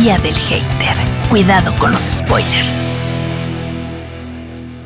guía del hater. Cuidado con los spoilers.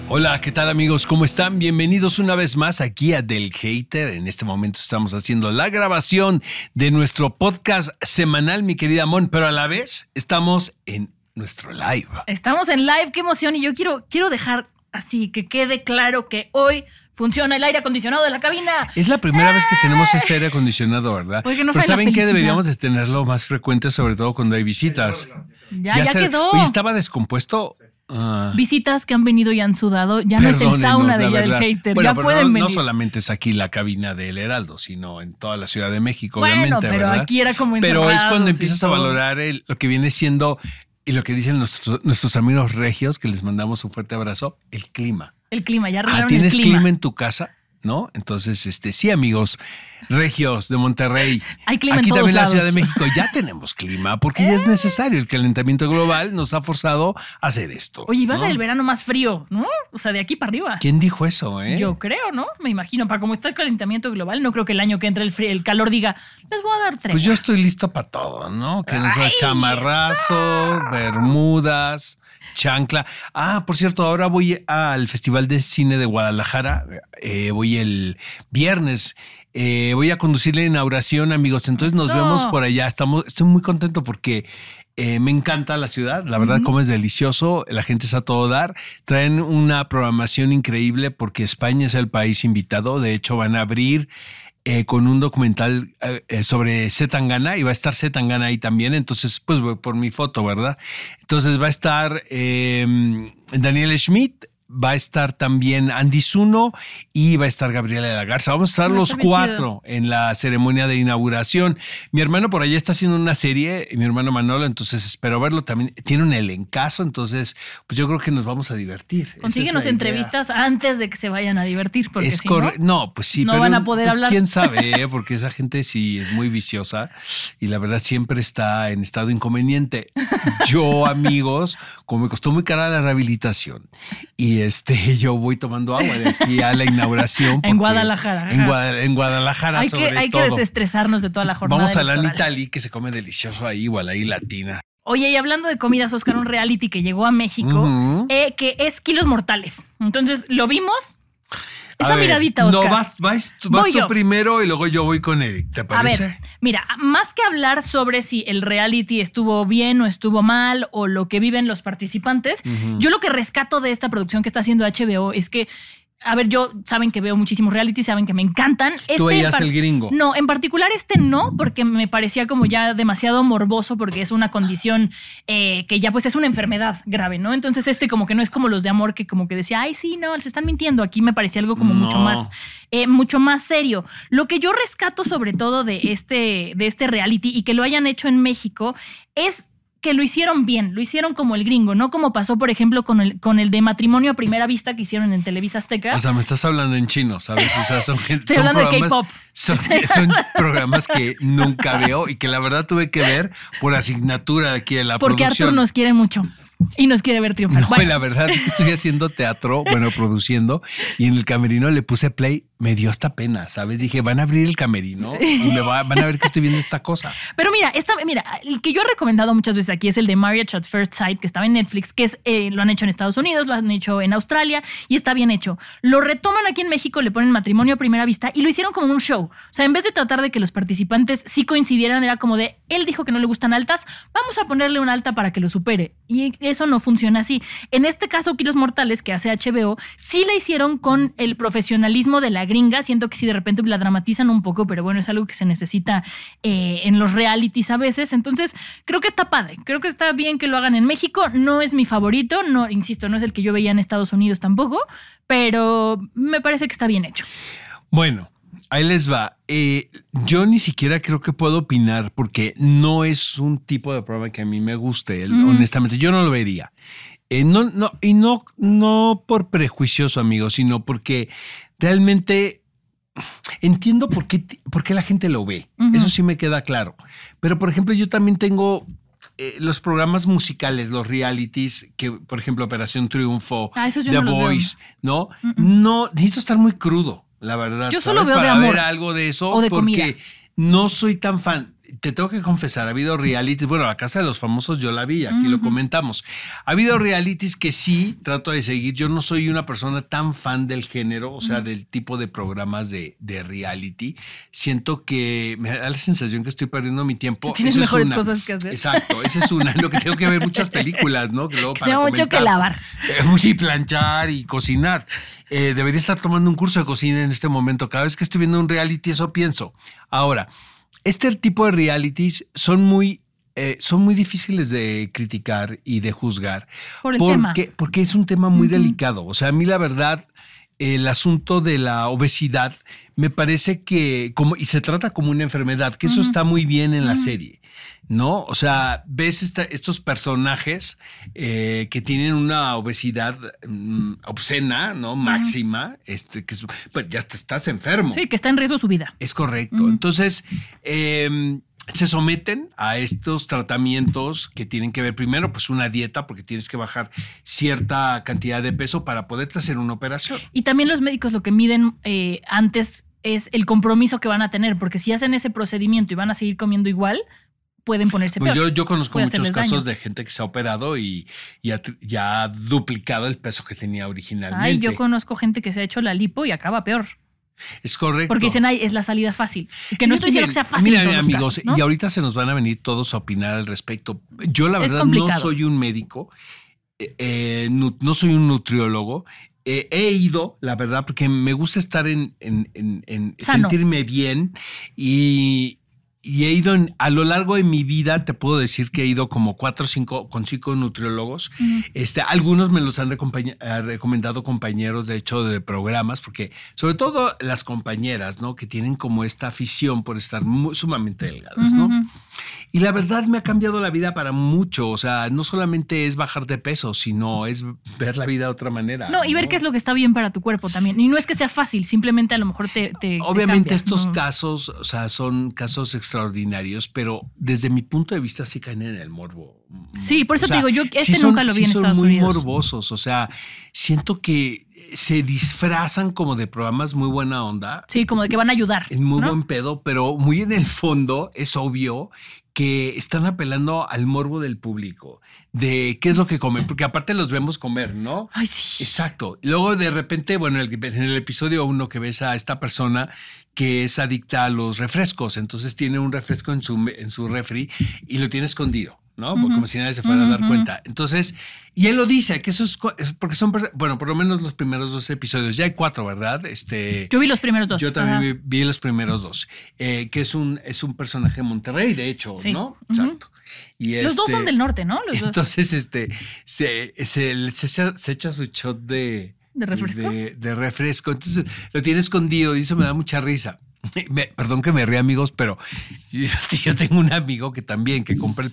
Hola, ¿qué tal amigos? ¿Cómo están? Bienvenidos una vez más aquí a Del Hater. En este momento estamos haciendo la grabación de nuestro podcast semanal, mi querida Mon, pero a la vez estamos en nuestro live. Estamos en live, qué emoción. Y yo quiero, quiero dejar así que quede claro que hoy funciona el aire acondicionado de la cabina. Es la primera vez que tenemos ¡Eh! este aire acondicionado, ¿verdad? Pero ¿saben que Deberíamos de tenerlo más frecuente, sobre todo cuando hay visitas. Ya, ya, quedó. Oye, estaba descompuesto. Ah. Visitas que han venido y han sudado, ya no es el sauna de del hater, ya pueden no, No solamente es aquí la cabina del Heraldo, sino en toda la Ciudad de México, obviamente. Pero Pero es cuando empiezas a valorar lo que viene siendo y lo que dicen nuestros, amigos regios, que les mandamos un fuerte abrazo, el clima. El clima, ya ah, ¿Tienes clima. clima en tu casa? ¿no? Entonces, este, sí, amigos, regios de Monterrey. Hay Aquí también la Ciudad de México ya tenemos clima, porque ya es necesario. El calentamiento global nos ha forzado a hacer esto. Oye, va a ser el verano más frío, ¿no? O sea, de aquí para arriba. ¿Quién dijo eso, eh? Yo creo, ¿no? Me imagino. Para como está el calentamiento global, no creo que el año que entre el, frío, el calor diga, les voy a dar tres. Pues yo estoy listo para todo, ¿no? Que nos va chamarrazo, bermudas chancla. Ah, por cierto, ahora voy al Festival de Cine de Guadalajara. Eh, voy el viernes. Eh, voy a conducir la inauguración, amigos. Entonces nos vemos por allá. Estamos, estoy muy contento porque eh, me encanta la ciudad, la verdad, como es delicioso, la gente está a todo dar. Traen una programación increíble porque España es el país invitado. De hecho, van a abrir eh, con un documental eh, eh, sobre Zetangana y va a estar Zetangana ahí también. Entonces, pues por mi foto, ¿verdad? Entonces va a estar em, Daniel Schmidt, va a estar también Andy Zuno y va a estar Gabriela de la Garza. Vamos a estar los cuatro en la ceremonia de inauguración. Mi hermano por allá está haciendo una serie, mi hermano Manolo, entonces espero verlo también. Tiene un elencazo, entonces pues yo creo que nos vamos a divertir. Consíguenos entrevistas antes de que se vayan a divertir, porque si no, pues sí, no pero, van a poder pues, hablar. Quién sabe, ¿eh? porque esa gente sí es muy viciosa y la verdad siempre está en estado inconveniente. Yo, amigos, como me costó muy cara la rehabilitación y este, yo voy tomando agua de aquí a la inauguración. en Guadalajara. En, Guadalajara. Hay, que, hay que desestresarnos de toda la jornada. Vamos a la Nitali, que se come delicioso ahí, igual ahí latina. Oye, y hablando de comidas, Oscar, un reality que llegó a México, eh, que es Kilos Mortales. Entonces, lo vimos, esa miradita, Oscar. No, vas, tú primero y luego yo voy con Eric, ¿te parece? A ver, mira, más que hablar sobre si el reality estuvo bien o estuvo mal o lo que viven los participantes, yo lo que rescato de esta producción que está haciendo HBO es que a ver, yo saben que veo muchísimos reality, saben que me encantan. Tú este veías el gringo. No, en particular este no, porque me parecía como ya demasiado morboso, porque es una condición eh, que ya pues es una enfermedad grave, ¿no? Entonces este como que no es como los de amor que como que decía, ay sí, no, se están mintiendo. Aquí me parecía algo como mucho más, eh, mucho más serio. Lo que yo rescato sobre todo de este, de este reality y que lo hayan hecho en México es que lo hicieron bien, lo hicieron como el gringo, no como pasó, por ejemplo, con el, con el de matrimonio a primera vista que hicieron en Televisa Azteca. O sea, me estás hablando en chino, ¿sabes? O sea, son gente. Estoy hablando de K-pop. Son, programas que nunca veo y que la verdad tuve que ver por asignatura aquí de la Porque Arthur nos quiere mucho. Y nos quiere ver triunfar. bueno. la verdad estoy haciendo teatro, bueno, produciendo, y en el camerino le puse play me dio hasta pena, ¿sabes? Dije, van a abrir el camerino y me van a ver que estoy viendo esta cosa. Pero mira, esta, mira, el que yo he recomendado muchas veces aquí es el de Marriage at First Sight, que estaba en Netflix, que es, eh, lo han hecho en Estados Unidos, lo han hecho en Australia y está bien hecho. Lo retoman aquí en México, le ponen matrimonio a primera vista y lo hicieron como un show. O sea, en vez de tratar de que los participantes sí coincidieran, era como de, él dijo que no le gustan altas, vamos a ponerle una alta para que lo supere. Y eso no funciona así. En este caso, Kilos Mortales, que hace HBO, sí la hicieron con el profesionalismo de la Siento que sí, de repente la dramatizan un poco, pero bueno, es algo que se necesita eh, en los realities a veces. Entonces, creo que está padre. Creo que está bien que lo hagan en México. No es mi favorito, no, insisto, no es el que yo veía en Estados Unidos tampoco, pero me parece que está bien hecho. Bueno, ahí les va. Eh, yo ni siquiera creo que puedo opinar porque no es un tipo de programa que a mí me guste, honestamente. Yo no lo vería. Eh, no, no, y no, no por prejuicioso, amigos, sino porque realmente entiendo por qué, por qué la gente lo ve. Eso sí me queda claro. Pero, por ejemplo, yo también tengo eh, los programas musicales, los realities, que por ejemplo Operación Triunfo, ah, The Voice, ¿no? No, necesito estar muy crudo, la verdad. Yo solo veo para ver algo de eso porque no soy tan fan te tengo que confesar, ha habido realities, bueno, la casa de los famosos yo la vi, aquí lo comentamos. Ha habido realities que sí trato de seguir, yo no soy una persona tan fan del género, o sea, del tipo de programas de, reality. Siento que me da la sensación que estoy perdiendo mi tiempo. Tienes mejores cosas que hacer. Exacto, Ese es una, lo que tengo que ver muchas películas, ¿no? Que tengo mucho que lavar. Eh, y planchar y cocinar. Eh, debería estar tomando un curso de cocina en este momento. Cada vez que estoy viendo un reality, eso pienso. Ahora, este tipo de realities son muy, eh, son muy difíciles de criticar y de juzgar. Por el porque, porque es un tema muy delicado. O sea, a mí la verdad, el asunto de la obesidad me parece que, como, y se trata como una enfermedad, que eso está muy bien en la serie. ¿no? O sea, ves estos personajes eh, que tienen una obesidad mm, obscena, ¿no? Máxima, este, que pues ya estás enfermo. Sí, que está en riesgo su vida. Es correcto. Entonces, em, se someten a estos tratamientos que tienen que ver primero, pues una dieta, porque tienes que bajar cierta cantidad de peso para poder hacer una operación. Y también los médicos lo que miden eh, antes es el compromiso que van a tener, porque si hacen ese procedimiento y van a seguir comiendo igual, pueden ponerse pues peor. Yo, yo conozco muchos casos de gente que se ha operado y, ya ha duplicado el peso que tenía originalmente. Ay, yo conozco gente que se ha hecho la lipo y acaba peor. Es correcto. Porque dicen, ay, es la salida fácil. Que no estoy diciendo que sea fácil. Mira, amigos, y ahorita se nos van a venir todos a opinar al respecto. Yo, la verdad, no soy un médico, eh, eh, no, soy un nutriólogo, he ido, la verdad, porque me gusta estar en, en sentirme bien y, y he ido a lo largo de mi vida, te puedo decir que he ido como cuatro o cinco con cinco nutriólogos. este, algunos me los han recomendado compañeros, de hecho, de programas, porque sobre todo las compañeras, ¿no? Que tienen como esta afición por estar muy, sumamente delgadas, ¿no? Y la verdad me ha cambiado la vida para mucho. O sea, no solamente es bajar de peso, sino es ver la vida de otra manera. No, y ver qué es lo que está bien para tu cuerpo también. Y no es que sea fácil, simplemente a lo mejor te... Obviamente estos casos, o sea, son casos extraordinarios, pero desde mi punto de vista sí caen en el morbo. Sí, por eso te digo, yo este nunca lo vi en Estados Unidos. son muy morbosos, o sea, siento que se disfrazan como de programas muy buena onda. Sí, como de que van a ayudar. En muy buen pedo, pero muy en el fondo es obvio que están apelando al morbo del público, de qué es lo que comen, porque aparte los vemos comer, ¿no? Ay, sí. Exacto. Luego de repente, bueno, en el, episodio uno que ves a esta persona que es adicta a los refrescos, entonces tiene un refresco en su, en su refri y lo tiene escondido. ¿no? Como si nadie se fuera a dar cuenta. Entonces, y él lo dice, que eso es, porque son, bueno, por lo menos los primeros dos episodios, ya hay cuatro, ¿verdad? Este, yo vi los primeros dos. Yo también vi, los primeros dos, eh, que es un, es un personaje de Monterrey, de hecho, ¿no? Exacto. Y los dos son este, del norte, ¿no? entonces, este, se, se, se, echa su shot de... refresco? De, de, refresco. Entonces lo tiene escondido y eso me da mucha risa. perdón que me ría, amigos, pero yo, tengo un amigo que también, que compra,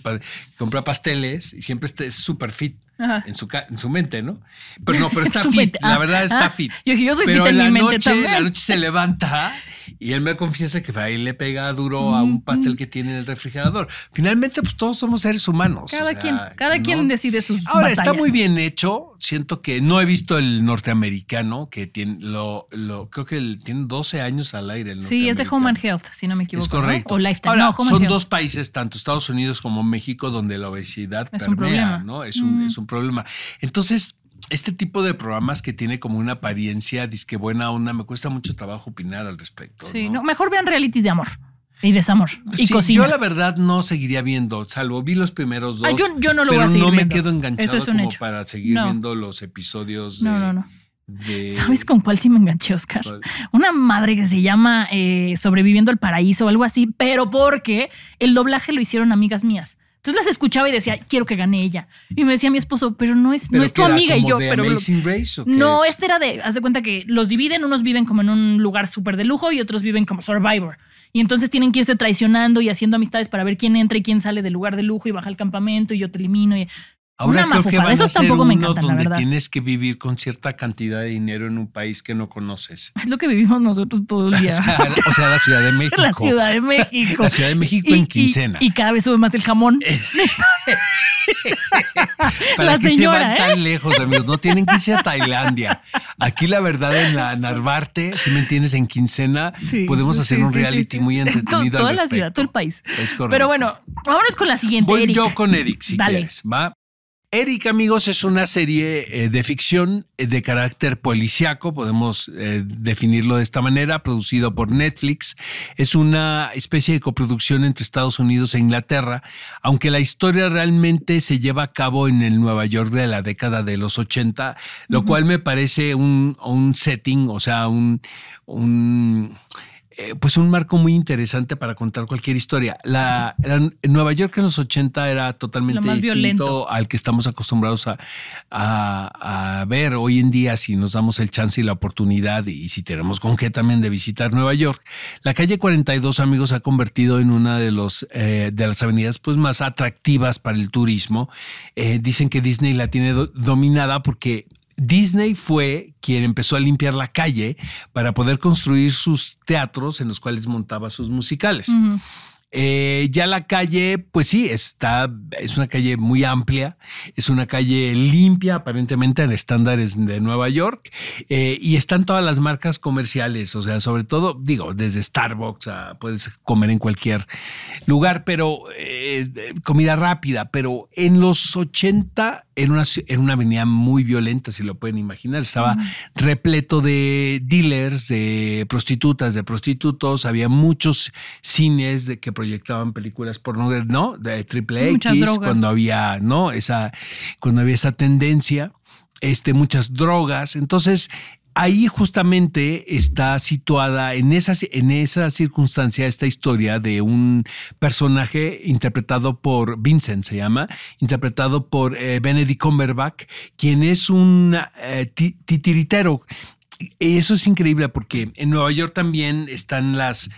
compra pasteles y siempre este es súper fit en su, en su mente, ¿no? Pero no, pero está fit, la ah, verdad está ah. fit. Yo, soy pero fit en, la mi mente noche, también. la noche se levanta y él me confiesa que ahí le pega duro a un pastel que tiene en el refrigerador. Finalmente, pues todos somos seres humanos. Cada, quien, cada quien decide sus Ahora, está muy bien hecho. Siento que no he visto el norteamericano que tiene, lo, lo creo que tiene 12 años al aire. sí, es de Home Health, si no me equivoco. Es correcto. O Lifetime. Ahora, no, Home son dos países, tanto Estados Unidos como México, donde la obesidad es permea, un ¿no? es un problema. Entonces, este tipo de programas que tiene como una apariencia disque buena onda, me cuesta mucho trabajo opinar al respecto. Sí, mejor vean realities de amor. Y desamor. Y Yo la verdad no seguiría viendo, salvo vi los primeros ah, dos. yo, no lo voy a seguir No me quedo enganchado como para seguir viendo los episodios de, no, no, ¿Sabes con cuál sí me enganché, Oscar? Una madre que se llama eh, Sobreviviendo al Paraíso o algo así, pero porque el doblaje lo hicieron amigas mías. Entonces las escuchaba y decía, quiero que gane ella. Y me decía mi esposo, pero no es, es tu amiga y yo. pero no, este era de, haz de cuenta que los dividen, unos viven como en un lugar súper de lujo y otros viven como Survivor. Y entonces tienen que irse traicionando y haciendo amistades para ver quién entra y quién sale del lugar de lujo y baja al campamento y yo te elimino. Y Ahora creo que van a me ser uno donde tienes que vivir con cierta cantidad de dinero en un país que no conoces. Es lo que vivimos nosotros todo el día. o, sea, la Ciudad de México. La Ciudad de México. La Ciudad de México en quincena. Y, cada vez sube más el jamón. Para la que se van tan ¿eh? lejos, amigos. No tienen que irse a Tailandia. Aquí, la verdad, en la Narvarte, si me entiendes, en quincena, podemos hacer un reality muy entretenido. Toda la ciudad, todo el país. Es correcto. Pero bueno, vámonos con la siguiente. Voy yo con Eric, si quieres. Va. Eric, amigos, es una serie eh, de ficción eh, de carácter policiaco, podemos eh, definirlo de esta manera, producido por Netflix. Es una especie de coproducción entre Estados Unidos e Inglaterra, aunque la historia realmente se lleva a cabo en el Nueva York de la década de los 80, lo cual me parece un, un setting, o sea, un, un eh, pues un marco muy interesante para contar cualquier historia. La, Nueva York en los 80 era totalmente distinto violento. al que estamos acostumbrados a, ver hoy en día si nos damos el chance y la oportunidad y, si tenemos con qué también de visitar Nueva York. La calle 42, amigos, ha convertido en una de, eh, de las avenidas pues, más atractivas para el turismo. Eh, dicen que Disney la tiene dominada porque Disney fue quien empezó a limpiar la calle para poder construir sus teatros en los cuales montaba sus musicales. Eh, ya la calle, pues sí, está, es una calle muy amplia, es una calle limpia aparentemente en estándares de Nueva York eh, y están todas las marcas comerciales, o sea, sobre todo, digo, desde Starbucks puedes comer en cualquier lugar, pero eh, comida rápida, pero en los 80 en una, en una avenida muy violenta, si lo pueden imaginar, estaba repleto de dealers, de prostitutas, de prostitutos, había muchos cines de que proyectaban películas porno, ¿no? De triple X, cuando había, ¿no? Esa, cuando había esa tendencia, este, muchas drogas. Entonces, ahí justamente está situada en esa, en circunstancia esta historia de un personaje interpretado por Vincent, se llama, interpretado por eh, Benedict Cumberbatch, quien es un eh, titiritero eso es increíble porque en Nueva York también están las,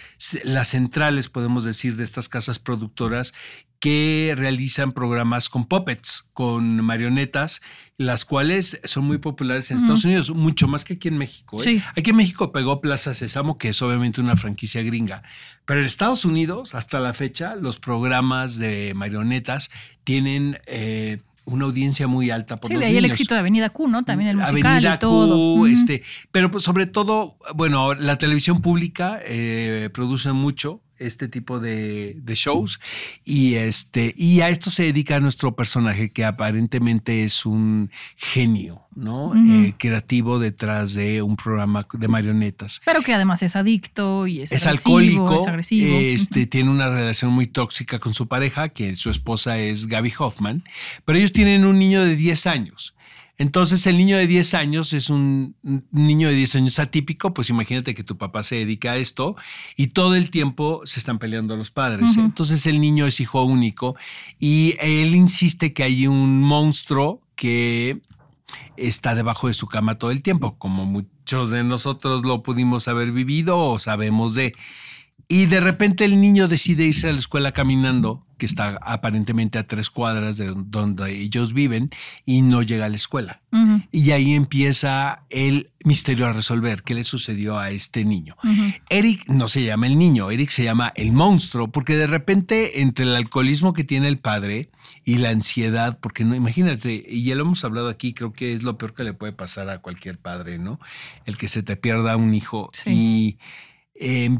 las centrales, podemos decir, de estas casas productoras que realizan programas con puppets, con marionetas, las cuales son muy populares en Estados Unidos, mucho más que aquí en México. ¿eh? Aquí en México pegó Plaza Sésamo, que es obviamente una franquicia gringa, pero en Estados Unidos, hasta la fecha, los programas de marionetas tienen... Eh, una audiencia muy alta por sí, los el éxito de Avenida Q, ¿no? También el musical y todo. este, pero pues, sobre todo, bueno, la televisión pública eh, produce mucho, este tipo de, shows. Y, este, y a esto se dedica nuestro personaje, que aparentemente es un genio, ¿no? Eh, creativo detrás de un programa de marionetas. Pero que además es adicto y es, alcohólico. Es agresivo. Este, Tiene una relación muy tóxica con su pareja, que su esposa es Gaby Hoffman. Pero ellos tienen un niño de 10 años. Entonces el niño de 10 años es un niño de 10 años atípico, pues imagínate que tu papá se dedica a esto y todo el tiempo se están peleando los padres. ¿eh? Entonces el niño es hijo único y él insiste que hay un monstruo que está debajo de su cama todo el tiempo, como muchos de nosotros lo pudimos haber vivido o sabemos de. Y de repente el niño decide irse a la escuela caminando que está aparentemente a tres cuadras de donde ellos viven y no llega a la escuela. Y ahí empieza el misterio a resolver, qué le sucedió a este niño. Eric no se llama el niño, Eric se llama el monstruo, porque de repente entre el alcoholismo que tiene el padre y la ansiedad, porque no, imagínate, y ya lo hemos hablado aquí, creo que es lo peor que le puede pasar a cualquier padre, ¿no? El que se te pierda un hijo sí. y Em,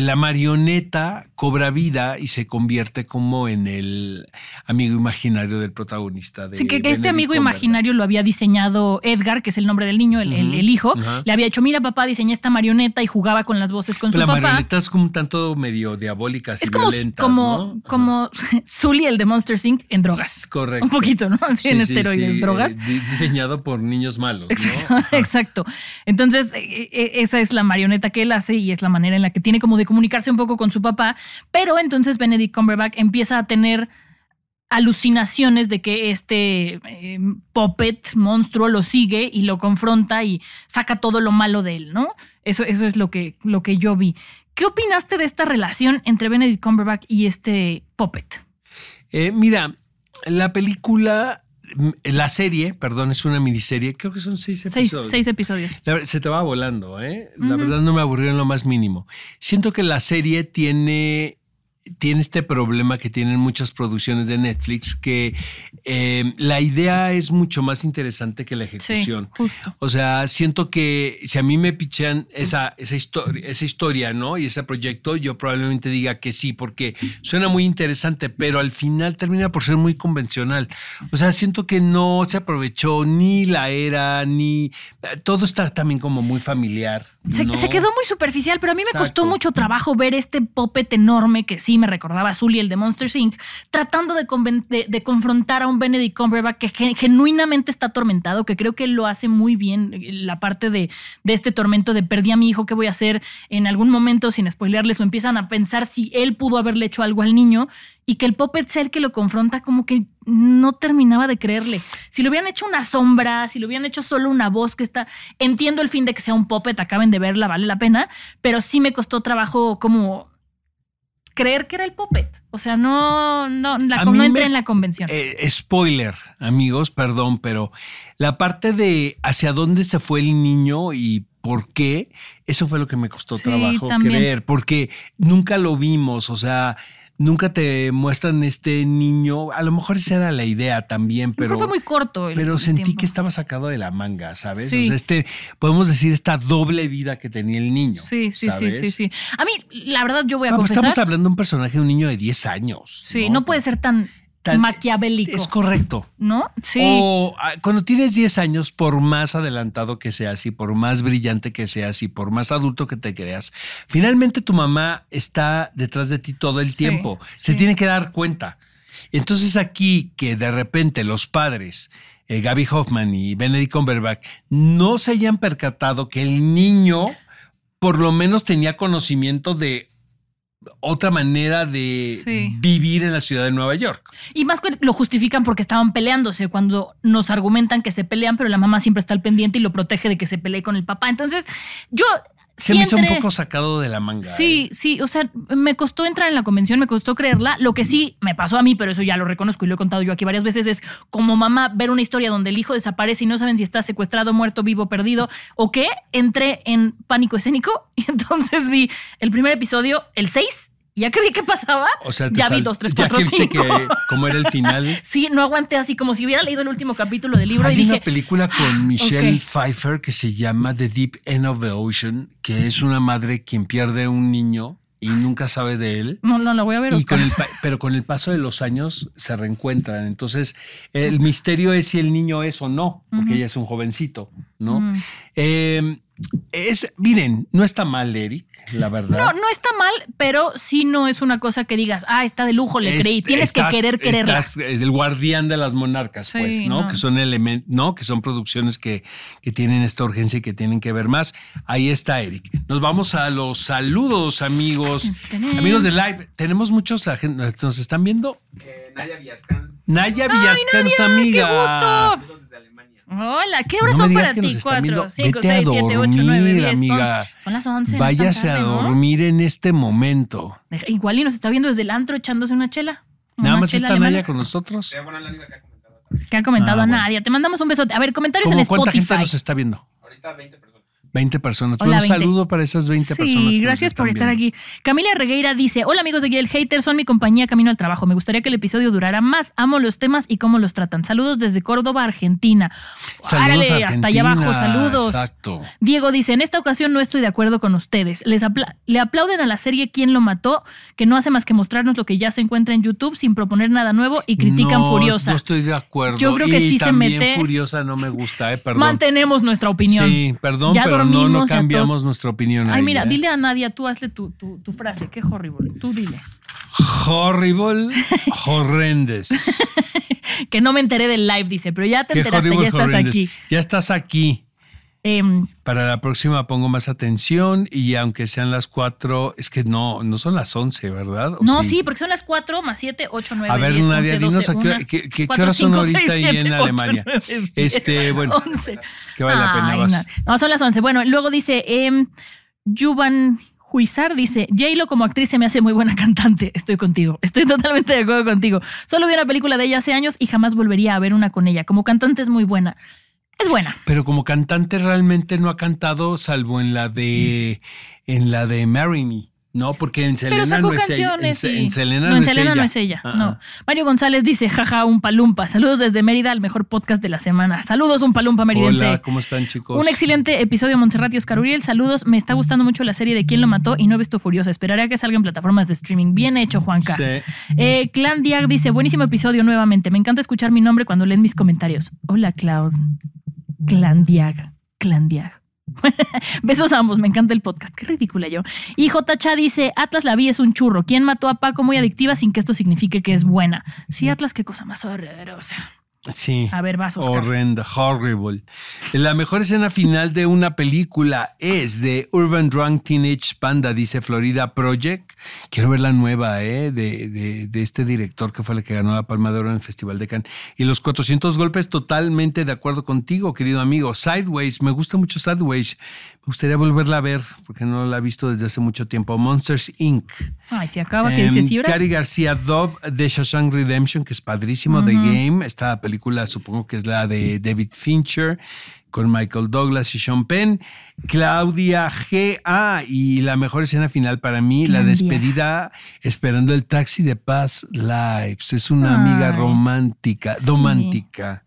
la marioneta cobra vida y se convierte como en el amigo imaginario del protagonista. sí, que, este amigo imaginario lo había diseñado Edgar, que es el nombre del niño, el, hijo. Le había dicho, mira papá, diseñé esta marioneta y jugaba con las voces con su papá. La marioneta es como un tanto medio diabólica, como, como, como Zully, el de Monster Inc. en drogas. correcto. Un poquito, ¿no? sí, en esteroides, drogas. Eh, diseñado por niños malos. exacto. Entonces, e, e, esa es la marioneta que él hace y es la manera en la que tiene como de comunicarse un poco con su papá, pero entonces Benedict Cumberbatch empieza a tener alucinaciones de que este eh, puppet monstruo lo sigue y lo confronta y saca todo lo malo de él, ¿no? Eso, eso es lo que, lo que yo vi. ¿Qué opinaste de esta relación entre Benedict Cumberbatch y este puppet? Eh, mira, la película la serie, perdón, es una miniserie, creo que son seis episodios. Seis, episodios. se te va volando, ¿eh? La verdad no me aburrió en lo más mínimo. Siento que la serie tiene tiene este problema que tienen muchas producciones de Netflix, que eh, la idea es mucho más interesante que la ejecución. O sea, siento que si a mí me pichan esa, historia, esa historia, ¿no? Y ese proyecto, yo probablemente diga que sí, porque suena muy interesante, pero al final termina por ser muy convencional. O sea, siento que no se aprovechó ni la era, ni... Todo está también como muy familiar. Se, quedó muy superficial, pero a mí me costó mucho trabajo ver este popet enorme que sí me recordaba a Zully, el de Monsters Inc., tratando de, confrontar a un Benedict Cumberbatch que genuinamente está atormentado, que creo que lo hace muy bien eh, la parte de, de este tormento de perdí a mi hijo, ¿qué voy a hacer? En algún momento, sin spoilearles, o empiezan a pensar si él pudo haberle hecho algo al niño y que el puppet el que lo confronta como que no terminaba de creerle. Si lo hubieran hecho una sombra, si lo hubieran hecho solo una voz que está, entiendo el fin de que sea un puppet, acaben de verla, vale la pena, pero sí me costó trabajo como creer que era el puppet. O sea, no, no, la, no entré en la convención. Eh, spoiler, amigos, perdón, pero la parte de hacia dónde se fue el niño y por qué, eso fue lo que me costó trabajo creer, porque nunca lo vimos, o sea, nunca te muestran este niño. A lo mejor esa era la idea también, pero. fue muy corto. pero sentí que estaba sacado de la manga, ¿sabes? este, podemos decir, esta doble vida que tenía el niño. Sí, sí, sí, sí, sí. A mí, la verdad, yo voy a pues, confesar. estamos hablando de un personaje de un niño de 10 años. Sí, no puede ser tan, maquiavélico. Es correcto. ¿No? Sí. O ah, cuando tienes 10 años, por más adelantado que seas y por más brillante que seas y por más adulto que te creas, finalmente tu mamá está detrás de ti todo el tiempo. Se tiene que dar cuenta. Entonces aquí que de repente los padres eh, Gaby Hoffman y Benedict Cumberbatch no se hayan percatado que el niño por lo menos tenía conocimiento de otra manera de vivir en la ciudad de Nueva York. Y más lo justifican porque estaban peleándose, cuando nos argumentan que se pelean, pero la mamá siempre está al pendiente y lo protege de que se pelee con el papá. Entonces, yo se me hizo un poco sacado de la manga. Sí, ¿eh? sí, o sea, me costó entrar en la convención, me costó creerla. Lo que sí mm. me pasó a mí, pero eso ya lo reconozco y lo he contado yo aquí varias veces, es como mamá ver una historia donde el hijo desaparece y no saben si está secuestrado, muerto, vivo, perdido o qué. Entré en pánico escénico y entonces vi el primer episodio, el 6, ya que vi qué pasaba, ya vi dos, tres, cuatro, cinco. que era el final. sí, no aguanté así, como si hubiera leído el último capítulo del libro. Hay dije, una película con ah, Michelle Pfeiffer que se llama The Deep End of the Ocean, que es una madre quien pierde un niño y nunca sabe de él. No, no, la voy a ver. pero con el paso de los años se reencuentran. Entonces, el misterio es si el niño es o no, porque ella es un jovencito, ¿no? eh, es, miren, no está mal, Eric, la verdad. No, no está mal, pero sí no es una cosa que digas, ah, está de lujo, le creí. Tienes que querer quererla. es el guardián de las monarcas, pues, ¿no? Que son elementos, ¿no? Que son producciones que, que tienen esta urgencia y que tienen que ver más. Ahí está, Eric. Nos vamos a los saludos, amigos. Amigos de live, tenemos muchos, la gente, nos están viendo. Eh, Naya Villascán Naya Villascán nuestra amiga. Hola, ¿qué horas son para ti? 4, 5, 6, 7, 8, 9, 10, 11. Son las 11. Váyase a dormir en este momento. Igual y nos está viendo desde el antro echándose una chela. Nada más está Nadia con nosotros. Que ha comentado ah, a Nadia. Te mandamos un besote. A ver, comentarios en Spotify. ¿Cuánta gente nos está viendo? Ahorita 20 personas. 20 personas. un saludo para esas 20 personas. Sí, gracias por estar aquí. Camila Regueira dice: Hola amigos de Yale Hater, son mi compañía camino al trabajo. Me gustaría que el episodio durara más. Amo los temas y cómo los tratan. Saludos desde Córdoba, Argentina. Saludos Argentina, hasta allá abajo, saludos. Exacto. Diego dice: En esta ocasión no estoy de acuerdo con ustedes. Les le aplauden a la serie Quién lo mató, que no hace más que mostrarnos lo que ya se encuentra en YouTube sin proponer nada nuevo y critican Furiosa. No estoy de acuerdo. Yo creo que sí se mete. Furiosa no me gusta, eh, perdón. Mantenemos nuestra opinión. Sí, perdón. pero no, no cambiamos nuestra opinión. Ay, mira, ¿eh? dile a Nadia, tú hazle tu, tu, frase, qué horrible. Tú dile. Horrible, horrendes. que no me enteré del live, dice, pero ya te enteraste, ya estás aquí. Ya estás aquí. Em, Para la próxima pongo más atención y aunque sean las cuatro es que no, no son las once ¿verdad? no, sí? porque son las cuatro más siete ocho 9, a ver, Nadia, dinos qué, horas son ahorita en Alemania. este, bueno, que la pena. No, son las once Bueno, luego dice eh, em, Juvan Huizar dice, j como actriz se me hace muy buena cantante. Estoy contigo. Estoy totalmente de acuerdo contigo. Solo vi una película de ella hace años y jamás volvería a ver una con ella. Como cantante es muy buena es buena. Pero como cantante realmente no ha cantado, salvo en la de en la de Marry Me. No, porque en Selena no es ella. En, Selena no, es ella. no Mario González dice, jaja, un palumpa. Saludos desde Mérida, el mejor podcast de la semana. Saludos, un palumpa meridense. Hola, ¿cómo están, chicos? Un excelente episodio, Montserrat y Oscar Uriel. Saludos, me está gustando mucho la serie de Quién lo mató y no he visto Furiosa. Esperaré a que salga en plataformas de streaming. Bien hecho, Juanca. Eh, Clan Diag dice, buenísimo episodio nuevamente. Me encanta escuchar mi nombre cuando leen mis comentarios. Hola, Cloud. Clandiag. Clandiag. Besos a ambos, me encanta el podcast, qué ridícula yo. Y JCha dice, Atlas la vi es un churro, ¿quién mató a Paco muy adictiva sin que esto signifique que es buena? Sí, Atlas, qué cosa más sea Sí. A ver, vas, Oscar. Horrenda, horrible. La mejor escena final de una película es de Urban Drunk Teenage Panda, dice Florida Project. Quiero ver la nueva, ¿eh? De, de este director que fue el que ganó la Palma de Oro en el Festival de Cannes. Y los 400 golpes, totalmente de acuerdo contigo, querido amigo. Sideways, me gusta mucho Sideways. Me gustaría volverla a ver, porque no la he visto desde hace mucho tiempo. Monsters Inc. Ay, se acaba que em, Cari García Dove de Shawshank Redemption, que es padrísimo, The Game. Esta película supongo que es la de David Fincher con Michael Douglas y Sean Penn, Claudia G. y la mejor escena final para mí, la despedida esperando el taxi de Paz Lives. Es una amiga romántica, domántica.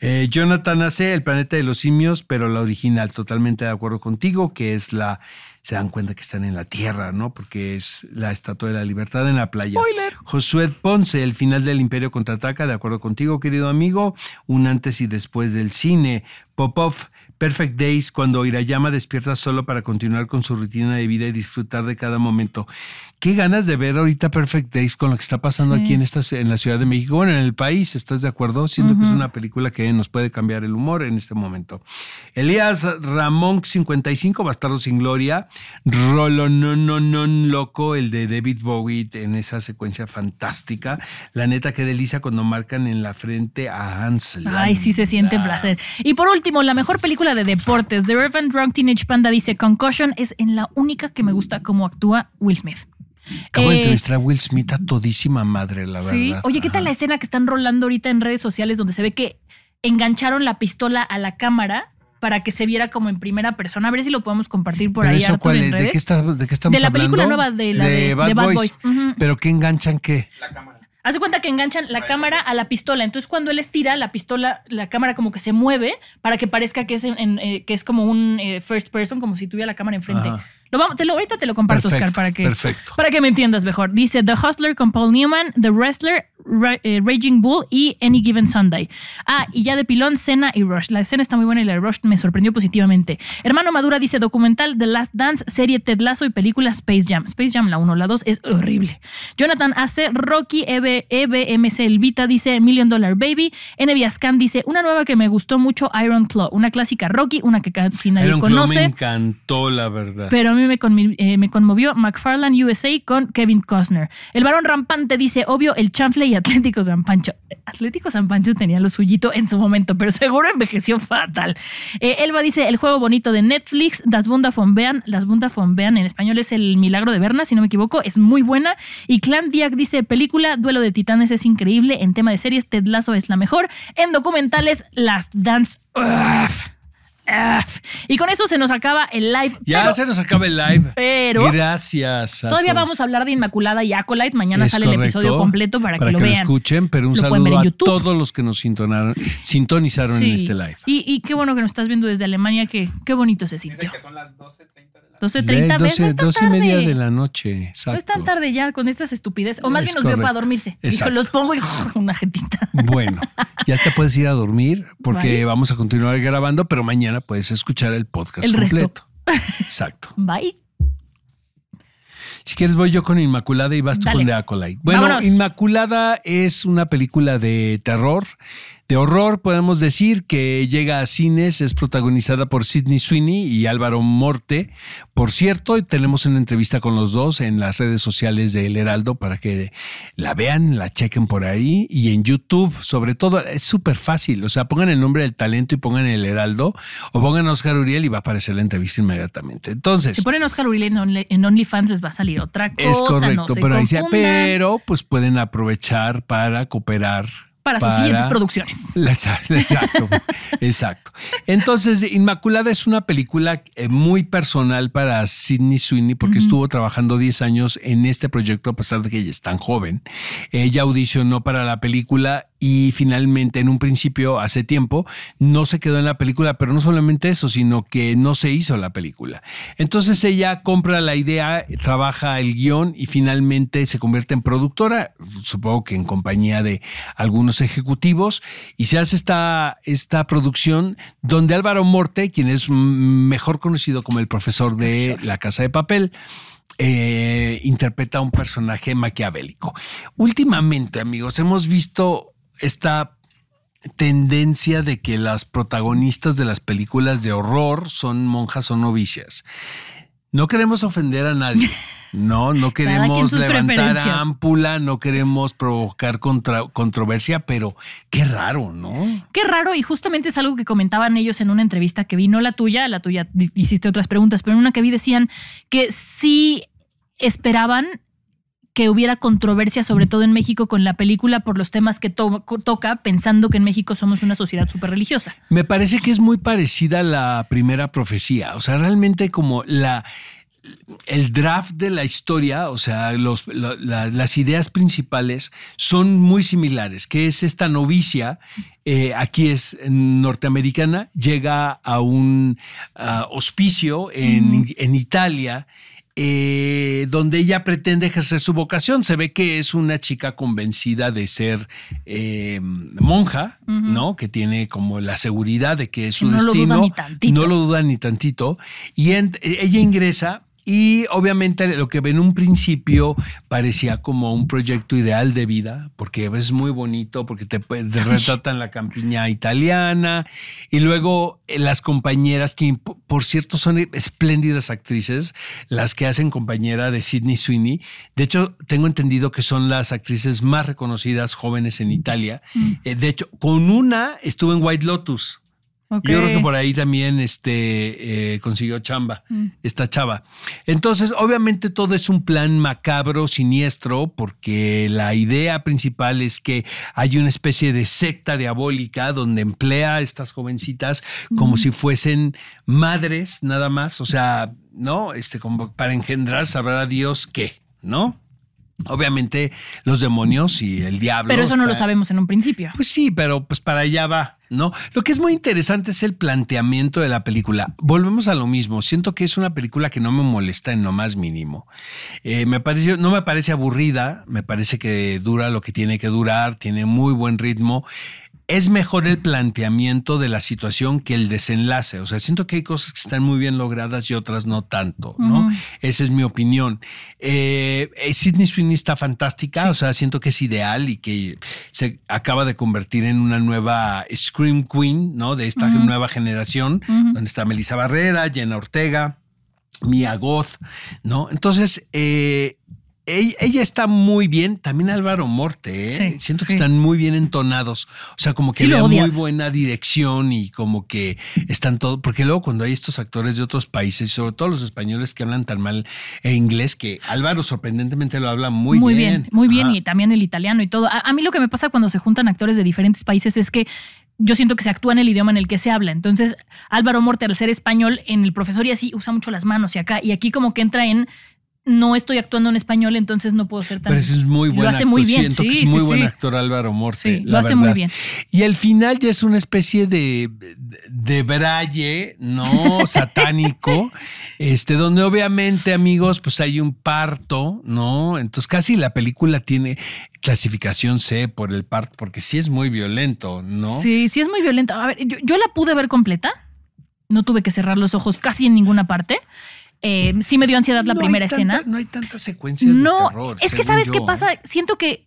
Eh, Jonathan hace El planeta de los simios, pero la original, totalmente de acuerdo contigo, que es la. Se dan cuenta que están en la tierra, ¿no? Porque es la estatua de la libertad en la playa. Josué Ponce, El final del imperio contraataca, de acuerdo contigo, querido amigo. Un antes y después del cine. Popov. Perfect Days, cuando Hirayama despierta solo para continuar con su rutina de vida y disfrutar de cada momento. Qué ganas de ver ahorita Perfect Days con lo que está pasando aquí en, esta, en la Ciudad de México, bueno, en el país, ¿estás de acuerdo? Siento que es una película que nos puede cambiar el humor en este momento. Elías Ramón 55, Bastardo sin Gloria, Rolo no no no loco, el de David Bowie en esa secuencia fantástica. La neta que delicia cuando marcan en la frente a Hansel. Ay, sí se siente placer. Y por último, la mejor película de deportes, The Reverend Drunk Teenage Panda dice Concussion es en la única que me gusta cómo actúa Will Smith. Acabo de eh, entrevistar a Will Smith a todísima madre, la ¿sí? Oye, ¿qué tal la escena que están rolando ahorita en redes sociales donde se ve que engancharon la pistola a la cámara? para que se viera como en primera persona. A ver si lo podemos compartir por ahí. ¿De, qué estamos hablando? De la película nueva de, Bad, Boys. ¿Pero qué enganchan qué? La cámara. Hace cuenta que enganchan la cámara a la pistola. Entonces, cuando él estira la pistola, la cámara como que se mueve para que parezca que es, eh, como un eh, first person, como si tuviera la cámara enfrente te ahorita te lo comparto, Oscar, para que, para que me entiendas mejor. Dice The Hustler con Paul Newman, The Wrestler, eh, Raging Bull y Any Given Sunday. Ah, y ya de pilón, Cena y Rush. La escena está muy buena y la de Rush me sorprendió positivamente. Hermano Madura dice documental The Last Dance, serie Ted Lasso y película Space Jam. Space Jam la 1, la 2 es horrible. Jonathan hace Rocky EB, EBMC Elvita dice Million Dollar Baby. N. dice una nueva que me gustó mucho Iron Claw, una clásica Rocky, una que casi nadie Iron conoce. me encantó la verdad. Pero a mí eh, me, conmovió McFarland USA con Kevin Costner. El varón rampante dice, obvio, el chanfle y Atlético San Pancho. Atlético San Pancho tenía lo suyito en su momento, pero seguro envejeció fatal. Eh, Elba dice, el juego bonito de Netflix, Das Bunda von Bean. Las Bunda von Bean en español es El Milagro de Berna, si no me equivoco, es muy buena. Y Clan Diak dice, película, Duelo de Titanes es increíble. En tema de series, Ted Lasso es la mejor. En documentales, Las Dance... Y con eso se nos acaba el live. Ya se nos acaba el live. Pero. Gracias. todavía vamos a hablar de Inmaculada y Acolite Mañana sale el episodio completo para, que, lo vean. Lo escuchen, pero un saludo a todos los que nos sintonizaron, sintonizaron en este live. Y, qué bueno que nos estás viendo desde Alemania, que qué bonito ese sitio. son las 12.30 12.30 12.30 media de la noche. Exacto. No es tan tarde ya con estas estupideces. O más bien nos veo para dormirse. Exacto. los pongo y una jetita. Bueno, ya te puedes ir a dormir porque vamos a continuar grabando, pero mañana puedes escuchar el podcast completo. Exacto. Bye. Si quieres, voy yo con Inmaculada y vas tú con The Acolyte. Bueno, Inmaculada es una película de terror de horror, podemos decir, que llega a cines, es protagonizada por Sidney Sweeney y Álvaro Morte. Por cierto, tenemos una entrevista con los dos en las redes sociales de El Heraldo para que la vean, la chequen por ahí y en YouTube, sobre todo, es súper fácil. O sea, pongan el nombre del talento y pongan El Heraldo o pongan Oscar Uriel y va a aparecer la entrevista inmediatamente. Entonces. Si ponen Oscar Uriel en, OnlyFans les va a salir otra cosa. Es correcto, pero, ahí sea, pero pues pueden aprovechar para cooperar para sus siguientes producciones. Exacto, exacto. Entonces, Inmaculada es una película eh, muy personal para Sidney Sweeney porque estuvo trabajando 10 años en este proyecto a pesar de que ella es tan joven. Ella audicionó para la película y finalmente en un principio, hace tiempo, no se quedó en la película, pero no solamente eso, sino que no se hizo la película. Entonces ella compra la idea, trabaja el guión y finalmente se convierte en productora, supongo que en compañía de algunos ejecutivos, y se hace esta, esta producción donde Álvaro Morte, quien es mejor conocido como el profesor de La Casa de Papel, eh, interpreta un personaje maquiavélico. Últimamente, amigos, hemos visto esta tendencia de que las protagonistas de las películas de horror son monjas o novicias. No queremos ofender a nadie. No, no queremos levantar ámpula, no queremos provocar contra, controversia, pero qué raro, ¿no? Qué raro, y justamente es algo que comentaban ellos en una entrevista que vi, no la tuya, la tuya hiciste otras preguntas, pero en una que vi decían que sí esperaban que hubiera controversia, sobre todo en México, con la película por los temas que toca, pensando que en México somos una sociedad súper religiosa. Me parece que es muy parecida a la primera profecía, o sea, realmente como la el draft de la historia, o sea, las ideas principales son muy similares, que es esta novicia, eh, aquí es norteamericana, llega a un hospicio en, en Italia eh, donde ella pretende ejercer su vocación. Se ve que es una chica convencida de ser eh, monja, ¿no? Que tiene como la seguridad de que es su destino. No lo duda ni tantito. Y ella ingresa y obviamente lo que en un principio parecía como un proyecto ideal de vida, porque es muy bonito, porque te, retratan la campiña italiana y luego eh, las compañeras que, por cierto, son espléndidas actrices, las que hacen compañera de Sidney Sweeney. De hecho, tengo entendido que son las actrices más reconocidas jóvenes en Italia. Mm. Eh, de hecho, con una estuve en White Lotus. Yo creo que por ahí también este, eh, consiguió chamba, mm. esta chava. Entonces, obviamente todo es un plan macabro, siniestro, porque la idea principal es que hay una especie de secta diabólica donde emplea a estas jovencitas como mm. si fuesen madres nada más, o sea, ¿no? Este, como para engendrar, sabrá Dios qué, ¿no? Obviamente los demonios y el diablo. Pero eso no lo sabemos en un principio. Pues sí, pero pues para allá va, ¿no? Lo que es muy interesante es el planteamiento de la película. Volvemos a lo mismo. Siento que es una película que no me molesta en lo más mínimo. Eh, me pareció, no me parece aburrida, me parece que dura lo que tiene que durar, tiene muy buen ritmo es mejor el planteamiento de la situación que el desenlace. O sea, siento que hay cosas que están muy bien logradas y otras no tanto, ¿no? Esa es mi opinión. Eh, eh Sidney Sweeney está fantástica, o sea, siento que es ideal y que se acaba de convertir en una nueva Scream Queen, ¿no? De esta nueva generación, donde está Melissa Barrera, Jenna Ortega. Mia Goth, ¿no? Entonces, eh, ella, está muy bien, también Álvaro Morte, ¿eh? siento que están muy bien entonados, o sea, como que le da muy buena dirección y como que están todo, porque luego cuando hay estos actores de otros países, sobre todo los españoles que hablan tan mal e inglés, que Álvaro sorprendentemente lo habla muy, muy bien. Muy bien, y también el italiano y todo. A, a mí lo que me pasa cuando se juntan actores de diferentes países es que yo siento que se actúa en el idioma en el que se habla. Entonces, Álvaro Morte, al ser español, en el profesor y así usa mucho las manos y acá, y aquí como que entra en no estoy actuando en español, entonces no puedo ser tan. Pero es muy bueno. Lo hace muy bien. Siento que es muy buen actor Álvaro Morte. Sí, lo hace muy bien. Y al final ya es una especie de, de braille, ¿no? Satánico, este, donde obviamente, amigos, pues hay un parto, ¿no? Entonces casi la película tiene clasificación C por el parto, porque sí es muy violento, ¿no? Sí, sí es muy violento. A ver, yo la pude ver completa. No tuve que cerrar los ojos casi en ninguna parte. Eh, sí me dio ansiedad la primera escena. No hay tantas secuencias. de terror, es que sabes qué ¿eh? pasa. Siento que,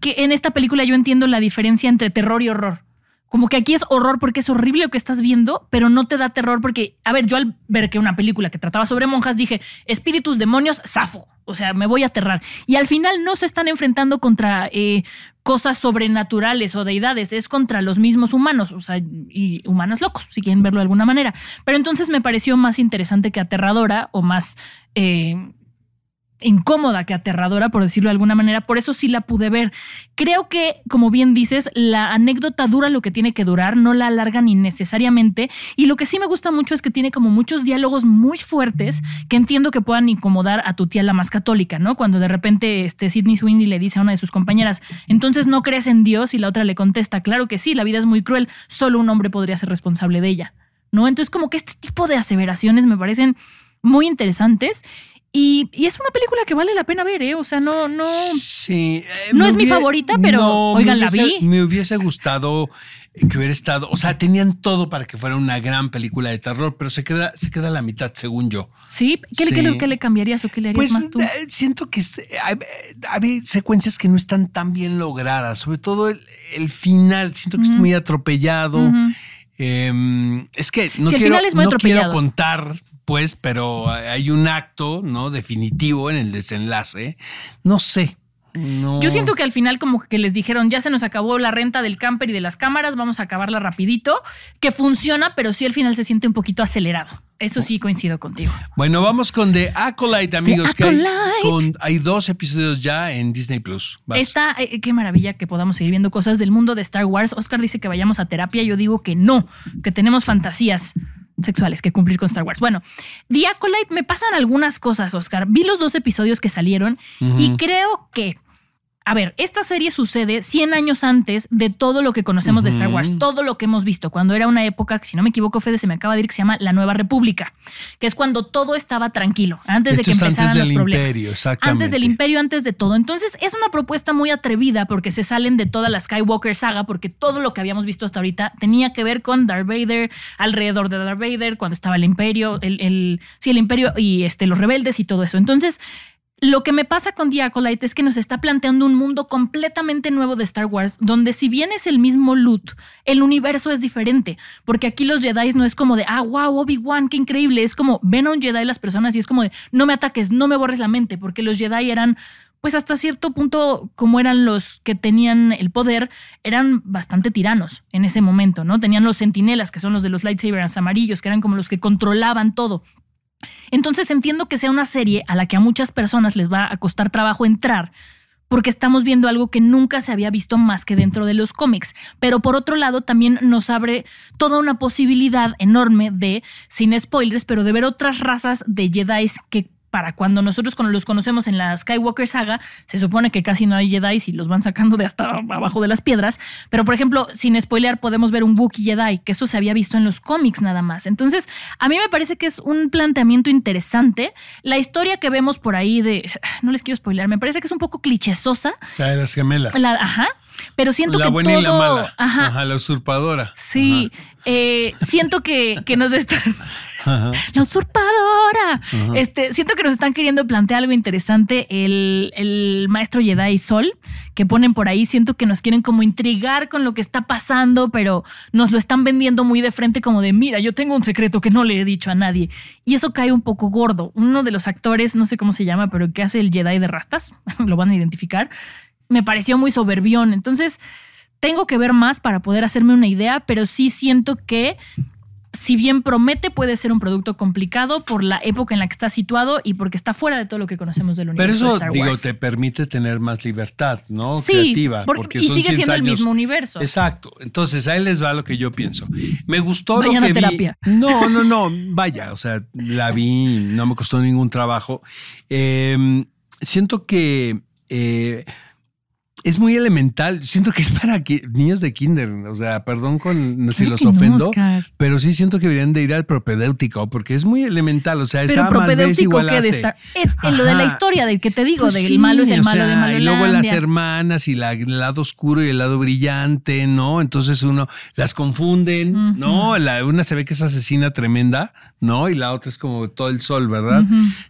que en esta película yo entiendo la diferencia entre terror y horror. Como que aquí es horror porque es horrible lo que estás viendo, pero no te da terror porque, a ver, yo al ver que una película que trataba sobre monjas dije, espíritus, demonios, zafo. O sea, me voy a aterrar. Y al final no se están enfrentando contra eh, cosas sobrenaturales o deidades, es contra los mismos humanos, o sea, y humanos locos, si quieren verlo de alguna manera. Pero entonces me pareció más interesante que aterradora o más eh, incómoda que aterradora, por decirlo de alguna manera. Por eso sí la pude ver. Creo que, como bien dices, la anécdota dura lo que tiene que durar, no la ni necesariamente Y lo que sí me gusta mucho es que tiene como muchos diálogos muy fuertes que entiendo que puedan incomodar a tu tía la más católica, ¿no? Cuando de repente este, Sidney Sweeney le dice a una de sus compañeras, entonces no crees en Dios y la otra le contesta, claro que sí, la vida es muy cruel, solo un hombre podría ser responsable de ella, ¿no? Entonces como que este tipo de aseveraciones me parecen muy interesantes y, es una película que vale la pena ver, ¿eh? O sea, no, no. Eh, no es mi favorita, pero oigan, la vi. Me hubiese gustado que hubiera estado. O sea, tenían todo para que fuera una gran película de terror, pero se queda, se queda la mitad, según yo. Sí. ¿Qué, le cambiarías o qué le harías pues, más tú? Eh, siento que este, hay, secuencias que no están tan bien logradas, sobre todo el, final. Siento que es muy atropellado. Em, es que no, quiero, no quiero contar pues, pero hay un acto, ¿no? Definitivo en el desenlace. No sé. Yo siento que al final como que les dijeron, ya se nos acabó la renta del camper y de las cámaras, vamos a acabarla rapidito, que funciona, pero sí al final se siente un poquito acelerado. Eso sí coincido contigo. Bueno, vamos con The Acolyte, amigos. The Acolyte. hay, dos episodios ya en Disney Plus. Esta, eh, qué maravilla que podamos seguir viendo cosas del mundo de Star Wars. Oscar dice que vayamos a terapia. Yo digo que no, que tenemos fantasías sexuales que cumplir con Star Wars. Bueno, Diacolite, me pasan algunas cosas, Oscar. Vi los dos episodios que salieron y creo que a ver, esta serie sucede 100 años antes de todo lo que conocemos de Star Wars, todo lo que hemos visto, cuando era una época, si no me equivoco, Fede se me acaba de decir que se llama La Nueva República, que es cuando todo estaba tranquilo, antes de que empezaran antes del Imperio, exactamente. Antes del imperio, antes de todo. Entonces, es una propuesta muy atrevida porque se salen de toda la Skywalker saga, porque todo lo que habíamos visto hasta ahorita tenía que ver con Darth Vader, alrededor de Darth Vader, cuando estaba el imperio, el, el sí, el imperio y este, los rebeldes y todo eso. Entonces, lo que me pasa con The es que nos está planteando un mundo completamente nuevo de Star Wars, donde si bien es el mismo loot, el universo es diferente, porque aquí los Jedi no es como de, ah, wow, Obi-Wan, qué increíble, es como, ven a un Jedi las personas y es como de, no me ataques, no me borres la mente, porque los Jedi eran, pues hasta cierto punto, como eran los que tenían el poder, eran bastante tiranos en ese momento, ¿no? Tenían los sentinelas, que son los de los lightsabers amarillos, que eran como los que controlaban todo. Entonces entiendo que sea una serie a la que a muchas personas les va a costar trabajo entrar, porque estamos viendo algo que nunca se había visto más que dentro de los cómics. Pero por otro lado, también nos abre toda una posibilidad enorme de, sin spoilers, pero de ver otras razas de Jedi que para cuando nosotros los conocemos en la Skywalker saga, se supone que casi no hay Jedi y los van sacando de hasta abajo de las piedras, pero por ejemplo, sin spoiler podemos ver un Wookiee Jedi, que eso se había visto en los cómics nada más. Entonces, a mí me parece que es un planteamiento interesante. La historia que vemos por ahí de, no les quiero spoiler me parece que es un poco clichesosa. La de las gemelas. ajá. Pero siento la que buena la mala. Ajá. la usurpadora. Sí. Eh, siento que, que nos está la usurpadora. Este, siento que nos están queriendo plantear algo interesante el, maestro Jedi Sol, que ponen por ahí, siento que nos quieren como intrigar con lo que está pasando, pero nos lo están vendiendo muy de frente como de, mira, yo tengo un secreto que no le he dicho a nadie. Y eso cae un poco gordo. Uno de los actores, no sé cómo se llama, pero que hace el Jedi de rastas, lo van a identificar, me pareció muy soberbión. Entonces, tengo que ver más para poder hacerme una idea, pero sí siento que si bien promete, puede ser un producto complicado por la época en la que está situado y porque está fuera de todo lo que conocemos del universo. Pero eso, digo, te permite tener más libertad, ¿no? Creativa. Porque, y sigue siendo el mismo universo. Exacto. Entonces, ahí les va lo que yo pienso. Me gustó lo que. No, no, no. Vaya, o sea, la vi, no me costó ningún trabajo. Em, siento que. Eh, es muy elemental. Siento que es para que, niños de kinder. O sea, perdón con, si los ofendo, pero sí siento que deberían de ir al propedéutico porque es muy elemental. O sea, es pero igual que a estar, Es lo de la historia del que te digo, pues del malo es el malo de Y luego las hermanas y la, el lado oscuro y el lado brillante, ¿no? Entonces uno las confunden, ¿no? La, una se ve que es asesina tremenda, ¿no? Y la otra es como todo el sol, ¿verdad?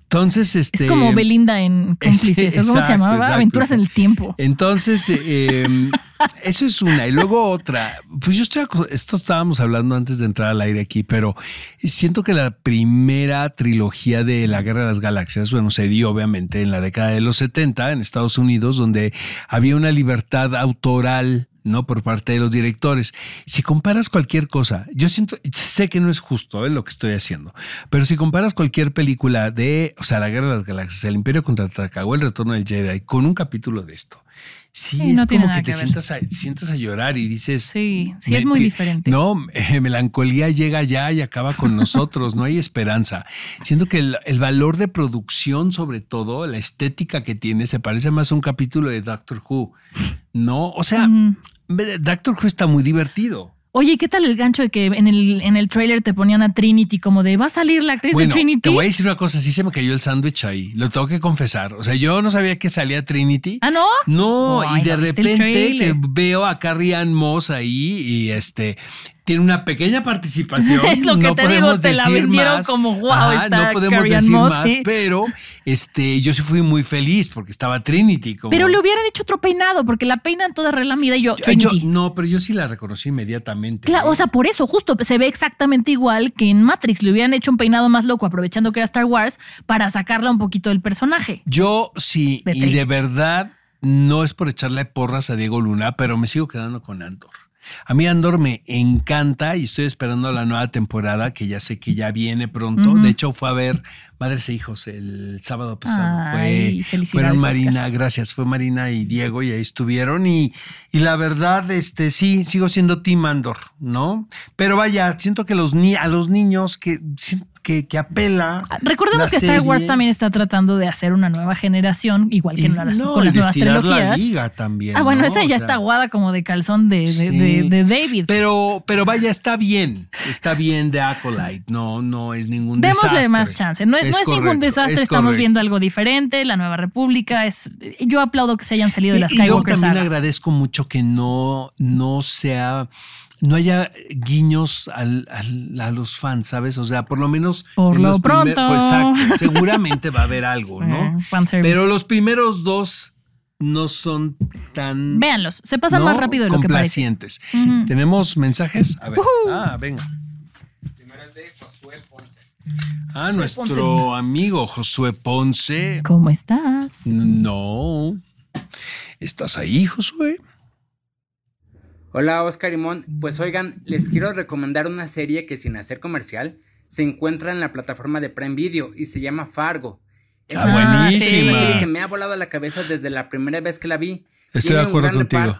Entonces, este. Es como Belinda en Cómplices, es, ¿cómo se llamaba? Aventuras en el tiempo. Entonces, eh, em, eso es una. Y luego otra. Pues yo estoy. Esto estábamos hablando antes de entrar al aire aquí, pero siento que la primera trilogía de La Guerra de las Galaxias, bueno, se dio obviamente en la década de los 70 en Estados Unidos, donde había una libertad autoral ¿no? Por parte de los directores. Si comparas cualquier cosa, yo siento, sé que no es justo ¿eh? lo que estoy haciendo, pero si comparas cualquier película de, o sea, La Guerra de las Galaxias, El Imperio contra o El Retorno del Jedi, con un capítulo de esto, Sí, es como que, te sientas a, a llorar y dices. Sí, sí, es muy diferente. No, eh, melancolía llega ya y acaba con nosotros, no hay esperanza. Siento que el, valor de producción, sobre todo, la estética que tiene, se parece más a un capítulo de Doctor Who, ¿no? O sea, Doctor Who está muy divertido. Oye, ¿qué tal el gancho de que en el, en el trailer te ponían a Trinity como de va a salir la actriz de Trinity? Te voy a decir una cosa, sí se me cayó el sándwich ahí, lo tengo que confesar. O sea, yo no sabía que salía Trinity. ¿Ah, no? No, y de repente Te veo a Carrie Ann Moss ahí y este tiene una pequeña participación. Es lo que no te podemos digo, te la más. como ah, no podemos decir más, pero este, yo sí fui muy feliz porque estaba Trinity. Como... Pero le hubieran hecho otro peinado porque la peinan toda relamida y yo. no, pero yo sí la reconocí inmediatamente. Claro, o sea, por eso, justo se ve exactamente igual que en Matrix. Le hubieran hecho un peinado más loco, aprovechando que era Star Wars, para sacarla un poquito del personaje. Yo sí, y de verdad no es por echarle porras a Diego Luna, pero me sigo quedando con Andor. A mí Andor me encanta y estoy esperando la nueva temporada que ya sé que ya viene pronto. De hecho, fue a ver Madres e Hijos el sábado pasado. fue, fueron Marina, gracias, fue Marina y Diego y ahí estuvieron. Y, y la verdad, este sí, sigo siendo Team Andor, ¿no? Pero vaya, siento que los a los niños que que, apela. Ah, recordemos que Star Wars también está tratando de hacer una nueva generación, igual que en las, no, con las nuevas La liga también. Ah, bueno, esa ya está aguada como de calzón de, David. Pero, pero vaya, está bien. Está bien de Acolyte. No, no es ningún desastre. Démosle más chance. No es, ningún desastre. estamos viendo algo diferente. La Nueva República. Es, yo aplaudo que se hayan salido de las Skywalker. Yo también agradezco mucho que no sea no haya guiños a los fans, ¿sabes? O sea, por lo menos. Por lo los pronto. Pues, seguramente va a haber algo, ¿no? Pero los primeros dos no son tan. Véanlos, se pasan más rápido de lo que parece. ¿Tenemos mensajes? A ver. Ah, venga. Primero es de Josué Ponce. Ah, nuestro amigo Josué Ponce. ¿Cómo estás? No. ¿Estás ahí, Josué? Hola Oscar y Mon, pues oigan, les quiero recomendar una serie que sin hacer comercial se encuentra en la plataforma de Prime Video y se llama Fargo. Ah, es buenísima. una serie que me ha volado la cabeza desde la primera vez que la vi. Estoy de acuerdo contigo.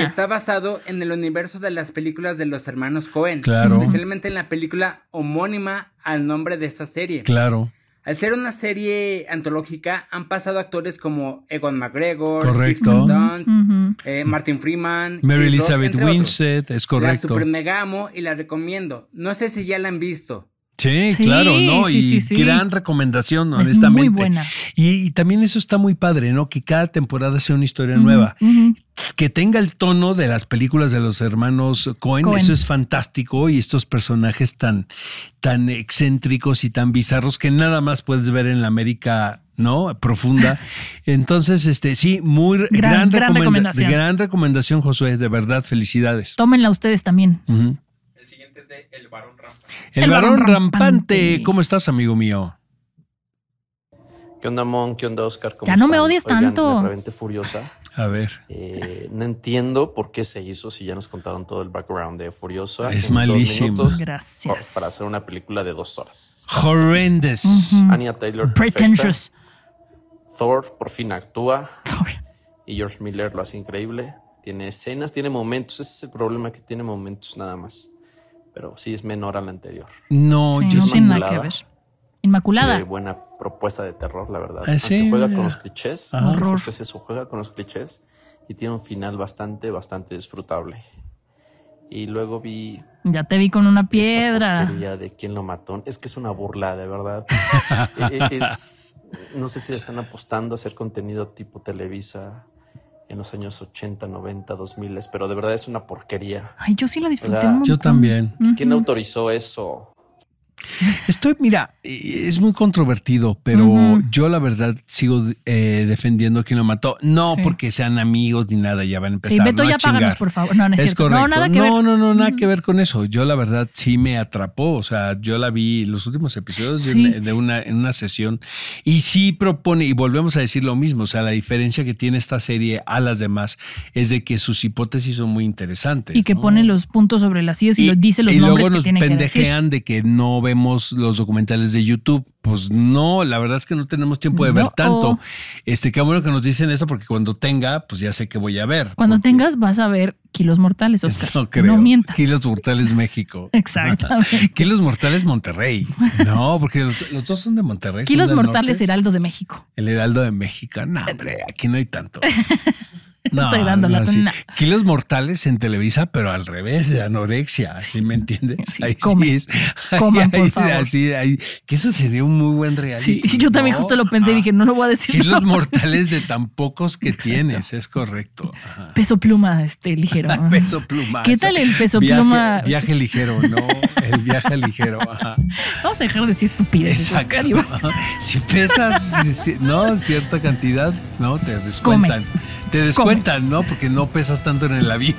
está basado en el universo de las películas de los hermanos Cohen. Especialmente en la película homónima al nombre de esta serie. Claro. Al ser una serie antológica, han pasado actores como Egon McGregor, correcto. Dunst, eh, Martin Freeman, Mary Elizabeth Winsett, es correcto. La super megamo y la recomiendo. No sé si ya la han visto. Sí, claro, ¿no? y gran recomendación, honestamente. muy buena. Y, también eso está muy padre, ¿no? Que cada temporada sea una historia nueva. Que tenga el tono de las películas de los hermanos Cohen, eso es fantástico. Y estos personajes tan, tan excéntricos y tan bizarros que nada más puedes ver en la América ¿no? Profunda. Entonces, este, sí, muy gran, recomendación. Gran recomendación, Josué, de verdad, felicidades. Tómenla ustedes también siguiente es de El barón Rampante. El, Rampante. ¿Cómo estás, amigo mío? ¿Qué onda, Mon? ¿Qué onda, Oscar? ¿Cómo ya no me odies tanto. furiosa. A ver. Eh, no entiendo por qué se hizo si ya nos contaron todo el background de Furiosa. Es malísimo. Para hacer una película de dos horas. Horrendous. Taylor. Pretentious. Thor por fin actúa. Y George Miller lo hace increíble. Tiene escenas, tiene momentos. Ese es el problema que tiene momentos nada más pero sí es menor a la anterior. No, yo no que ver. Inmaculada. Qué buena propuesta de terror, la verdad. Ah, ah, juega con los clichés. horror. Es juega con los clichés y tiene un final bastante, bastante disfrutable. Y luego vi. Ya te vi con una piedra. ya de quién lo mató. Es que es una burla, de verdad. E, e, no sé si le están apostando a hacer contenido tipo Televisa en los años 80, 90, 2000, pero de verdad es una porquería. Ay, yo sí la disfruté. yo también. ¿Quién autorizó eso? Estoy, mira, eh, es muy controvertido, pero yo la verdad sigo eh, defendiendo a quien lo mató. No porque sean amigos ni nada, ya van a empezar. Sí, ya a páganos, por favor. No, no es, No, nada que no, ver. no, no, nada que ver con eso. Yo la verdad sí me atrapó. O sea, yo la vi los últimos episodios de, una, en una sesión y sí propone, y volvemos a decir lo mismo. O sea, la diferencia que tiene esta serie a las demás es de que sus hipótesis son muy interesantes. Y que pone los puntos sobre las sillas y, los, dice los y nombres luego nos pendejean de que no ve vemos los documentales de YouTube. Pues no, la verdad es que no tenemos tiempo de ver tanto. Este, qué bueno que nos dicen eso, porque cuando tenga, pues ya sé que voy a ver. Cuando tengas, vas a ver Kilos Mortales, Oscar. No No mientas. Kilos Mortales México. Exactamente. Kilos Mortales Monterrey. No, porque los, dos son de Monterrey. Kilos Mortales Heraldo de México. El Heraldo de México. No, hombre, aquí no hay tanto. No, Estoy Kilos mortales en Televisa, pero al revés, de anorexia, ¿sí me entiendes? ahí sí es. ahí, por ahí, que eso sería un muy buen reality. yo también justo lo pensé y dije, no lo voy a decir. Kilos mortales de tan pocos que tienes, es correcto. Peso pluma, este, ligero. peso pluma. ¿Qué tal el peso pluma? Viaje ligero, ¿no? El viaje ligero. Vamos a dejar de decir estupidez. Oscar, si pesas, no, cierta cantidad, no, te descuentan. Te descuentan ¿no? Porque no pesas tanto en el avión.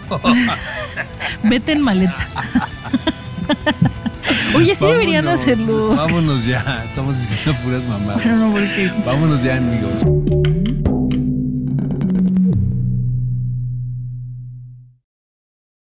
Vete en maleta. Oye, sí deberían hacerlo. Vámonos ya, estamos diciendo puras mamadas. Vámonos ya, amigos.